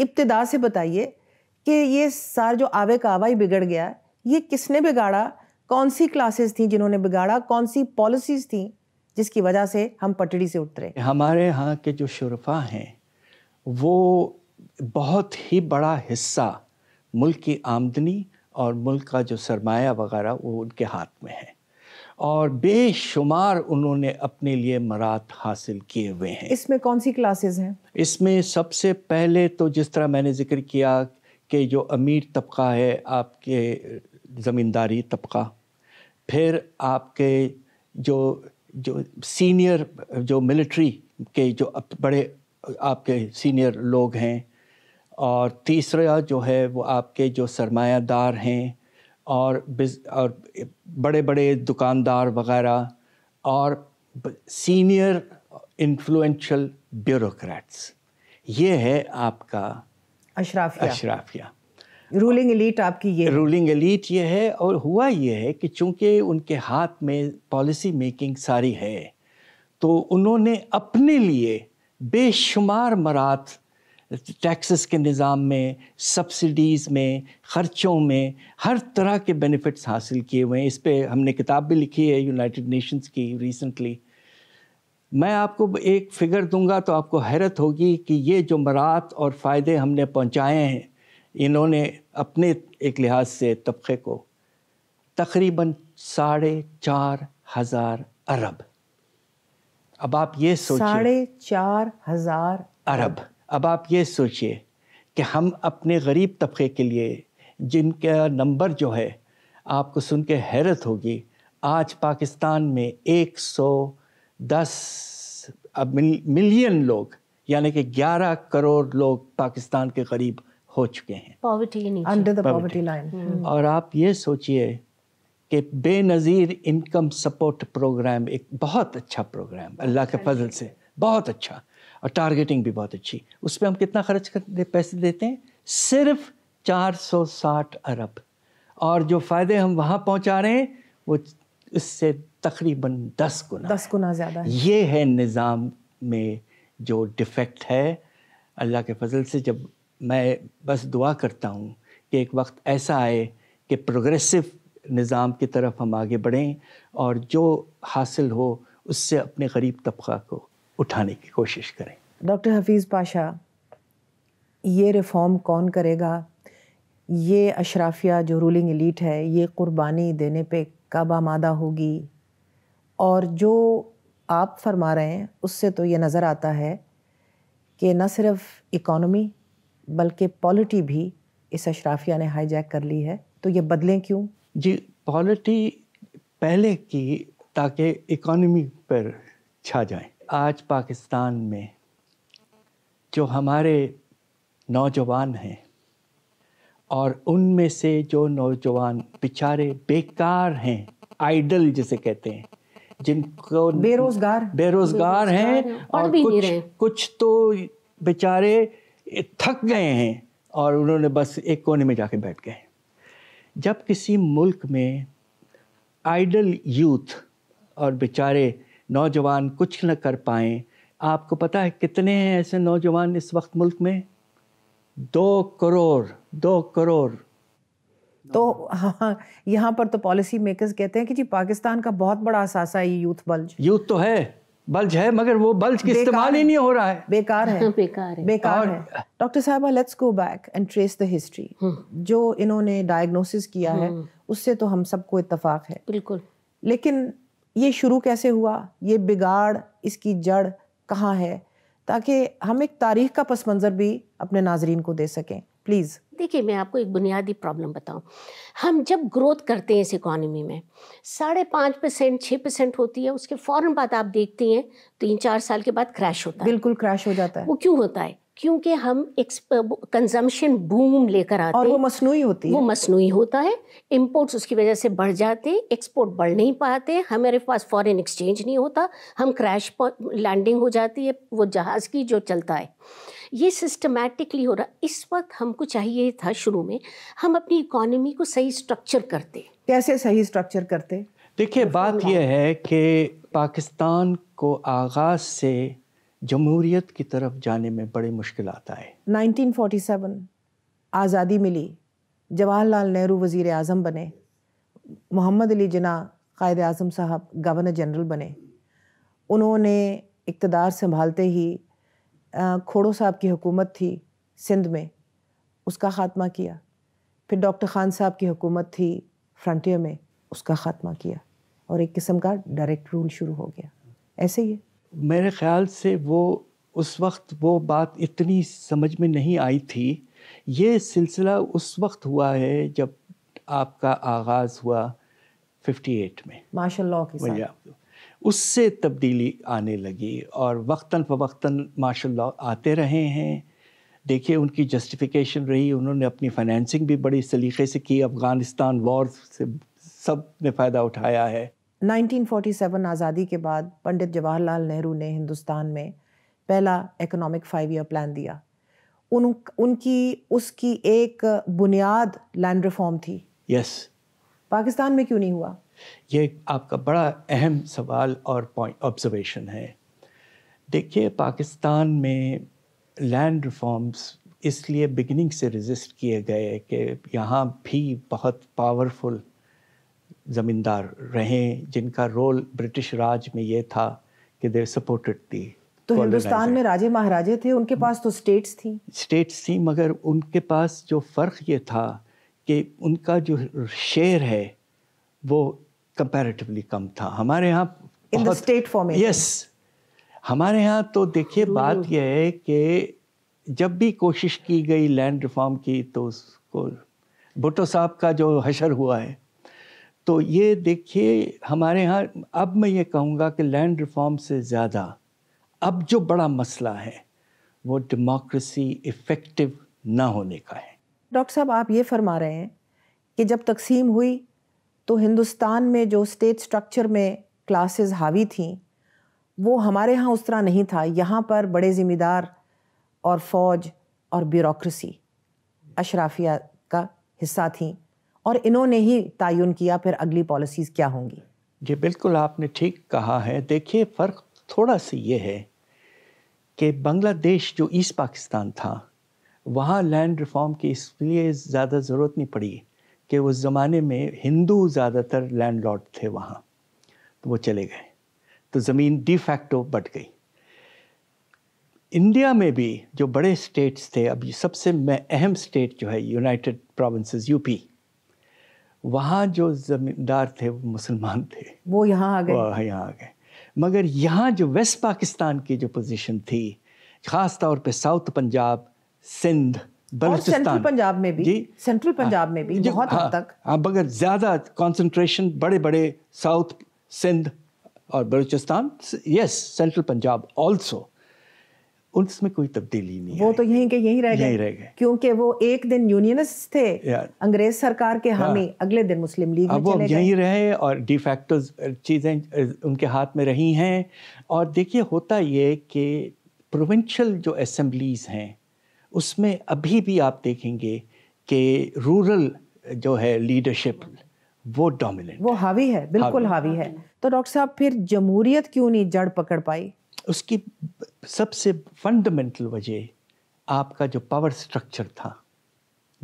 इब्तदा से बताइए कि ये सार जो आवे का आवा ही बिगड़ गया ये किसने बिगाड़ा कौन सी क्लासेस थी जिन्होंने बिगाड़ा कौन सी पॉलिसीज़ थी जिसकी वजह से हम पटड़ी से उतरे हमारे यहाँ के जो शुरफा हैं वो बहुत ही बड़ा हिस्सा मुल्क की आमदनी और मुल्क का जो सरमाया वगैरह वो उनके हाथ में है और बेशुमार उन्होंने अपने लिए मरात हासिल किए हुए हैं इसमें कौन सी क्लासेस हैं इसमें सबसे पहले तो जिस तरह मैंने जिक्र किया कि जो अमीर तबका है आपके ज़मींदारी तबका फिर आपके जो जो सीनियर जो मिलिट्री के जो बड़े आपके सीनियर लोग हैं और तीसरा जो है वो आपके जो सरमायादार हैं और बिज और बड़े बड़े दुकानदार वगैरह और सीनियर इन्फ्लुएंशियल ब्यूरोक्रेट्स ये है आपका अशराफिया अशराफिया रूलिंग एलीट आपकी ये रूलिंग एलीट ये है और हुआ ये है कि चूंकि उनके हाथ में पॉलिसी मेकिंग सारी है तो उन्होंने अपने लिए बेशुमार मरात टैक्सेस के निज़ाम में सब्सिडीज़ में ख़र्चों में हर तरह के बेनिफिट्स हासिल किए हुए हैं इस पर हमने किताब भी लिखी है यूनाइटेड नेशंस की रिसेंटली मैं आपको एक फिगर दूंगा तो आपको हैरत होगी कि ये जो मरात और फ़ायदे हमने पहुंचाए हैं इन्होंने अपने एक लिहाज से तबके को तकरीबन साढ़े चार हज़ार अरब अब आप ये सोचिए साढ़े चार हज़ार अरब अब आप ये सोचिए कि हम अपने गरीब तबके के लिए जिनका नंबर जो है आपको सुन के हैरत होगी आज पाकिस्तान में 110 अब मिलियन लोग यानी कि 11 करोड़ लोग पाकिस्तान के गरीब हो चुके हैं अंडर द पॉवर्टी लाइन और आप ये सोचिए कि बेनज़ीर इनकम सपोर्ट प्रोग्राम एक बहुत अच्छा प्रोग्राम अल्लाह के फजल से बहुत अच्छा और टारगेटिंग भी बहुत अच्छी उस पर हम कितना खर्च करते पैसे देते हैं सिर्फ 460 अरब और जो फ़ायदे हम वहाँ पहुँचा रहे हैं वो इससे तकरीबन दस गुना दस गुना ज़्यादा ये है निज़ाम में जो डिफेक्ट है अल्लाह के फजल से जब मैं बस दुआ करता हूँ कि एक वक्त ऐसा आए कि प्रोग्रेसिव निज़ाम की तरफ हम आगे बढ़ें और जो हासिल हो उससे अपने गरीब तबका को उठाने की कोशिश करें डॉक्टर हफीज़ पाशा ये रिफॉर्म कौन करेगा ये अशराफिया जो रूलिंग एलीट है ये कुर्बानी देने पे कब आमादा होगी और जो आप फरमा रहे हैं उससे तो ये नज़र आता है कि न सिर्फ इकॉनमी बल्कि पॉलिटी भी इस अशराफिया ने हाईजैक कर ली है तो ये बदलें क्यों जी पॉलिटी पहले की ताकि इकॉनमी पर छा जाए आज पाकिस्तान में जो हमारे नौजवान हैं और उनमें से जो नौजवान बेचारे बेकार हैं आइडल जिसे कहते हैं जिनको बेरोजगार बेरोजगार हैं और और कुछ कुछ तो बेचारे थक गए हैं और उन्होंने बस एक कोने में जाके बैठ गए जब किसी मुल्क में आइडल यूथ और बेचारे नौजवान कुछ न कर पाएँ आपको पता है कितने हैं ऐसे नौजवान इस वक्त मुल्क में दो करोड़ दो करोड़ तो हाँ यहाँ पर तो पॉलिसी मेकर्स कहते हैं कि जी पाकिस्तान का बहुत बड़ा असासा है यूथ बल्ज यूथ तो है बल्ज है मगर वो बल्ज की इस्तेमाल ही नहीं हो रहा है बेकार है बेकार है बेकार है डॉक्टर साहबा let's go back and trace the history जो इन्होंने डायग्नोसिस किया है हम्म। उससे तो हम सबको इतफाक है बिल्कुल लेकिन ये शुरू कैसे हुआ ये बिगाड़ इसकी जड़ कहाँ है ताकि हम एक तारीख का पस मंज़र भी अपने नाजरीन को दे सकें प्लीज़ देखिए मैं आपको एक बुनियादी प्रॉब्लम बताऊं हम जब ग्रोथ करते हैं इस इकॉनमी में साढ़े पाँच परसेंट छः परसेंट होती है उसके फ़ौर बाद आप देखती हैं तीन चार साल के बाद क्रैश होता है बिल्कुल क्रैश हो जाता है वो क्यों होता है क्योंकि हम कंजम्पशन बूम लेकर आते हैं और वो मसनू होती है वो मसनू होता है इम्पोर्ट्स उसकी वजह से बढ़ जाते हैं एक्सपोर्ट बढ़ नहीं पाते हमारे पास फॉरेन एक्सचेंज नहीं होता हम क्रैश लैंडिंग हो जाती है वो जहाज़ की जो चलता है ये सिस्टमेटिकली हो रहा इस वक्त हमको चाहिए था शुरू में हम अपनी इकोनॉमी को सही स्ट्रक्चर करते कैसे सही स्ट्रक्चर करते देखिए बात यह है कि पाकिस्तान को आगाज़ से जमहूरियत की तरफ जाने में बड़े मुश्किल आता है 1947 आज़ादी मिली जवाहरलाल नेहरू वज़ी अजम बने मोहम्मद अली जना कायद अजम साहब गवर्नर जनरल बने उन्होंने इकतदार संभालते ही खोड़ो साहब की हुकूमत थी सिंध में उसका ख़ात्मा किया फिर डॉक्टर ख़ान साहब की हुकूमत थी फ्रंटियर में उसका ख़ात्मा किया और एक किस्म का डायरेक्ट रूल शुरू हो गया ऐसे ही है मेरे ख़्याल से वो उस वक्त वो बात इतनी समझ में नहीं आई थी ये सिलसिला उस वक्त हुआ है जब आपका आगाज़ हुआ 58 में माशा के उससे तब्दीली आने लगी और वक्ता फ़वक्ता माशा लॉ आते रहे हैं देखिए उनकी जस्टिफिकेशन रही उन्होंने अपनी फाइनेंसिंग भी बड़ी सलीके से की अफ़गानिस्तान वॉर से सब ने फ़ायदा उठाया है 1947 आज़ादी के बाद पंडित जवाहरलाल नेहरू ने हिंदुस्तान में पहला इकोनॉमिक फाइव ईयर प्लान दिया उन उनकी उसकी एक बुनियाद लैंड रिफॉर्म थी यस yes. पाकिस्तान में क्यों नहीं हुआ ये आपका बड़ा अहम सवाल और पॉइंट ऑब्जर्वेशन है देखिए पाकिस्तान में लैंड रिफॉर्म्स इसलिए बिगिनिंग से रजिस्ट किए गए कि यहाँ भी बहुत पावरफुल ज़मींदार रहें जिनका रोल ब्रिटिश राज में ये था कि दे सपोर्टेड थी तो हिंदुस्तान में राजे महाराजे थे उनके पास तो स्टेट्स थी स्टेट्स थी मगर उनके पास जो फ़र्क ये था कि उनका जो शेयर है वो कंपैरेटिवली कम था हमारे यहाँ in the state form yes हमारे यहाँ तो देखिए बात यह है कि जब भी कोशिश की गई लैंड रिफॉर्म की तो उसको भुट्टो साहब का जो हशर हुआ है तो ये देखिए हमारे यहाँ अब मैं ये कहूँगा कि लैंड रिफॉर्म से ज़्यादा अब जो बड़ा मसला है वो डेमोक्रेसी इफ़ेक्टिव ना होने का है डॉक्टर साहब आप ये फरमा रहे हैं कि जब तकसीम हुई तो हिंदुस्तान में जो स्टेट स्ट्रक्चर में क्लासेस हावी थी वो हमारे यहाँ उस तरह नहीं था यहाँ पर बड़े ज़िम्मेदार और फौज और ब्यूरोसी अशराफिया का हिस्सा थी और इन्होंने ही तयन किया फिर अगली पॉलिसीज़ क्या होंगी जी बिल्कुल आपने ठीक कहा है देखिए फ़र्क थोड़ा सा ये है कि बांग्लादेश जो ईस्ट पाकिस्तान था वहाँ लैंड रिफॉर्म की इसलिए ज़्यादा ज़रूरत नहीं पड़ी कि उस ज़माने में हिंदू ज़्यादातर लैंड लॉर्ड थे वहाँ तो वो चले गए तो ज़मीन डिफेक्टो बट गई इंडिया में भी जो बड़े स्टेट्स थे अब सबसे अहम स्टेट जो है यूनाइटेड प्रोविंसेस यूपी वहाँ जो ज़मींदार थे वो मुसलमान थे वो यहाँ आ गए यहाँ आ गए मगर यहाँ जो वेस्ट पाकिस्तान की जो पोजीशन थी ख़ास तौर पे साउथ पंजाब सिंध बलूचिस्तान पंजाब में भी सेंट्रल पंजाब में भी हाँ। बहुत हद हाँ। तक हाँ मगर ज़्यादा कॉन्सेंट्रेशन बड़े बड़े साउथ सिंध और Balochistan yes central Punjab also उसमें कोई तब्दीली नहीं वो तो यहीं के यहीं रह गए रह गए क्योंकि वो एक दिन यूनियनिस्ट थे अंग्रेज सरकार के हाँ। हामी अगले दिन मुस्लिम लीग अब वो यहीं रहे और डिफैक्टो चीज़ें उनके हाथ में रही हैं और देखिए होता ये कि प्रोविंशियल जो असम्बलीज हैं उसमें अभी भी आप देखेंगे कि रूरल जो है लीडरशिप वो डोमिनेंट वो हावी है बिल्कुल हावी, हावी है तो डॉक्टर साहब फिर जमहूरियत क्यों नहीं जड़ पकड़ पाई उसकी सबसे फंडामेंटल वजह आपका जो पावर स्ट्रक्चर था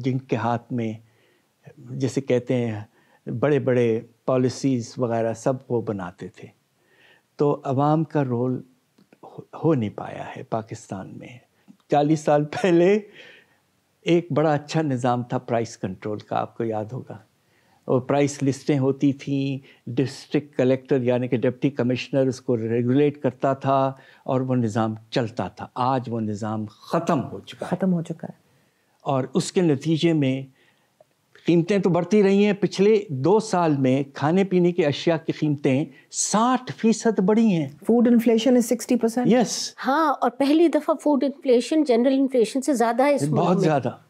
जिनके हाथ में जैसे कहते हैं बड़े बड़े पॉलिसीज़ वगैरह सब वो बनाते थे तो आवाम का रोल हो नहीं पाया है पाकिस्तान में चालीस साल पहले एक बड़ा अच्छा निज़ाम था प्राइस कंट्रोल का आपको याद होगा और प्राइस लिस्टें होती थी डिस्ट्रिक्ट कलेक्टर यानी कि डिप्टी कमिश्नर उसको रेगुलेट करता था और वो निज़ाम चलता था आज वो निज़ाम ख़त्म हो चुका ख़त्म हो चुका है और उसके नतीजे में कीमतें तो बढ़ती रही हैं पिछले दो साल में खाने पीने की अशिया की कीमतें साठ फीसद बढ़ी हैं food inflation is sixty percent yes हाँ और पहली दफ़ा फूड इन्फ्लेशन जनरल इन्फ्लेशन से ज़्यादा है बहुत ज़्यादा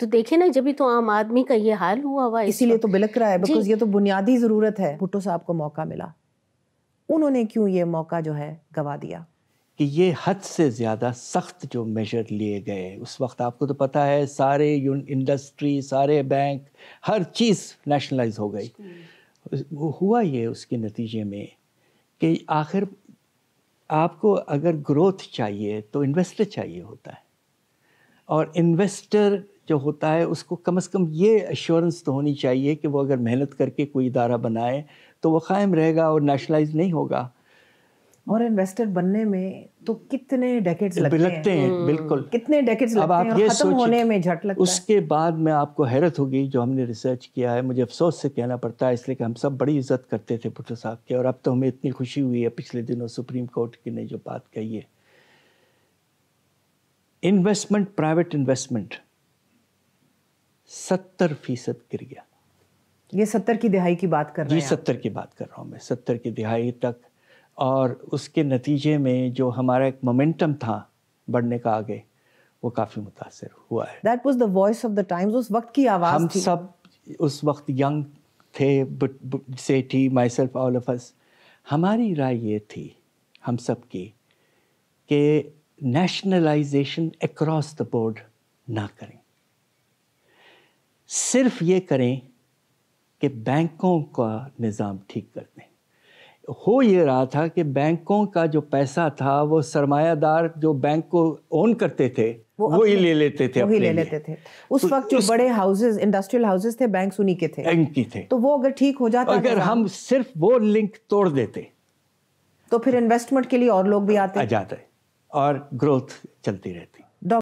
तो देखे ना जब तो आम आदमी का ये हाल हुआ हुआ इसीलिए तो बिलक रहा है बिकॉज ये तो बुनियादी ज़रूरत है भुट्टो साहब को मौका मिला उन्होंने क्यों ये मौका जो है गवा दिया कि ये हद से ज़्यादा सख्त जो मेजर लिए गए उस वक्त आपको तो पता है सारे इंडस्ट्री सारे बैंक हर चीज़ नेशनलाइज हो गई हुआ ये उसके नतीजे में कि आखिर आपको अगर ग्रोथ चाहिए तो इन्वेस्टर चाहिए होता है और इन्वेस्टर जो होता है उसको कम से कम ये एश्योरेंस तो होनी चाहिए कि वो अगर मेहनत करके कोई इदारा बनाए तो वो कायम रहेगा और नेशनलाइज नहीं होगा और इन्वेस्टर बनने में तो कितने डेकेट्स लगते, लगते हैं, हैं हम्म। बिल्कुल कितने डेकेट्स अब लगते आप ये खत्म होने में झट लगता उसके है। बाद में आपको हैरत होगी जो हमने रिसर्च किया है मुझे अफसोस से कहना पड़ता है इसलिए कि हम सब बड़ी इज्जत करते थे भुट्टो साहब के और अब तो हमें इतनी खुशी हुई है पिछले दिनों सुप्रीम कोर्ट की ने जो बात कही है इन्वेस्टमेंट प्राइवेट इन्वेस्टमेंट सत्तर फीसद गिर गया ये सत्तर की दिहाई की बात कर रहा हूँ जी सत्तर की बात कर रहा हूँ मैं सत्तर की दिहाई तक और उसके नतीजे में जो हमारा एक मोमेंटम था बढ़ने का आगे वो काफ़ी मुतासर हुआ है that was the voice of the times उस वक्त की आवाज़ हम थी। सब उस वक्त यंग थे Sethi myself all of us हमारी राय ये थी हम सब की कि नेशनलाइजेशन अक्रॉस द बोर्ड ना करें सिर्फ ये करें कि बैंकों का निज़ाम ठीक कर दें हो ये रहा था कि बैंकों का जो पैसा था वो सरमायादार जो बैंक को ओन करते थे वो, वो ही ले लेते थे वो ही ले लेते थे उस तो, वक्त जो उस... बड़े हाउसेस इंडस्ट्रियल हाउसेस थे बैंक उन्हीं के थे बैंक की थे तो वो अगर ठीक हो जाता अगर हम सिर्फ वो लिंक तोड़ देते तो फिर इन्वेस्टमेंट के लिए और लोग भी आते जाते और ग्रोथ चलती रहती